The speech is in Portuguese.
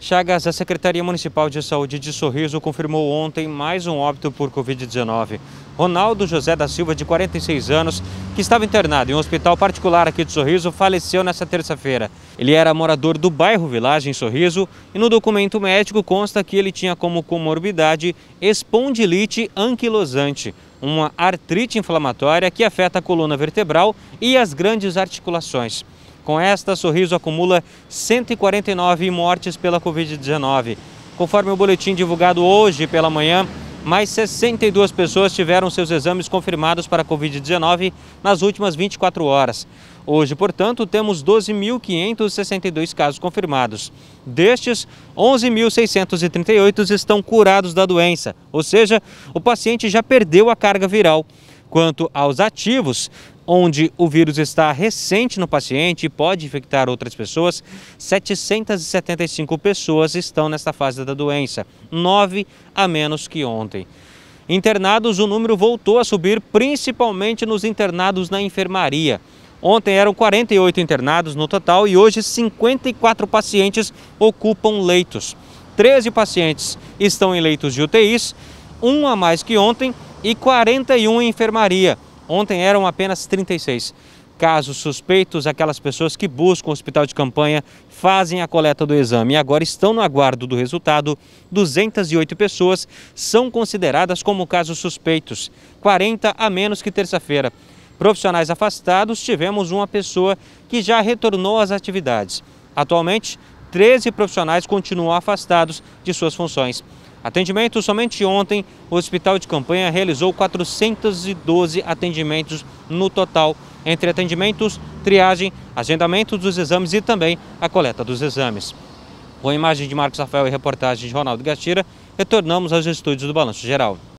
Chagas, a Secretaria Municipal de Saúde de Sorriso confirmou ontem mais um óbito por Covid-19. Ronaldo José da Silva, de 46 anos, que estava internado em um hospital particular aqui de Sorriso, faleceu nesta terça-feira. Ele era morador do bairro Vilagem Sorriso e no documento médico consta que ele tinha como comorbidade espondilite anquilosante, uma artrite inflamatória que afeta a coluna vertebral e as grandes articulações. Com esta, Sorriso acumula 149 mortes pela Covid-19. Conforme o boletim divulgado hoje pela manhã, mais 62 pessoas tiveram seus exames confirmados para Covid-19 nas últimas 24 horas. Hoje, portanto, temos 12.562 casos confirmados. Destes, 11.638 estão curados da doença, ou seja, o paciente já perdeu a carga viral. Quanto aos ativos, onde o vírus está recente no paciente e pode infectar outras pessoas, 775 pessoas estão nesta fase da doença, 9 a menos que ontem. Internados, o número voltou a subir, principalmente nos internados na enfermaria. Ontem eram 48 internados no total e hoje 54 pacientes ocupam leitos. 13 pacientes estão em leitos de UTIs, um a mais que ontem e 41 em enfermaria. Ontem eram apenas 36 casos suspeitos, aquelas pessoas que buscam o hospital de campanha fazem a coleta do exame e agora estão no aguardo do resultado. 208 pessoas são consideradas como casos suspeitos, 40 a menos que terça-feira. Profissionais afastados, tivemos uma pessoa que já retornou às atividades. Atualmente, 13 profissionais continuam afastados de suas funções. Atendimento somente ontem, o Hospital de Campanha realizou 412 atendimentos no total, entre atendimentos, triagem, agendamento dos exames e também a coleta dos exames. Com a imagem de Marcos Rafael e reportagem de Ronaldo Gastira, retornamos aos estúdios do Balanço Geral.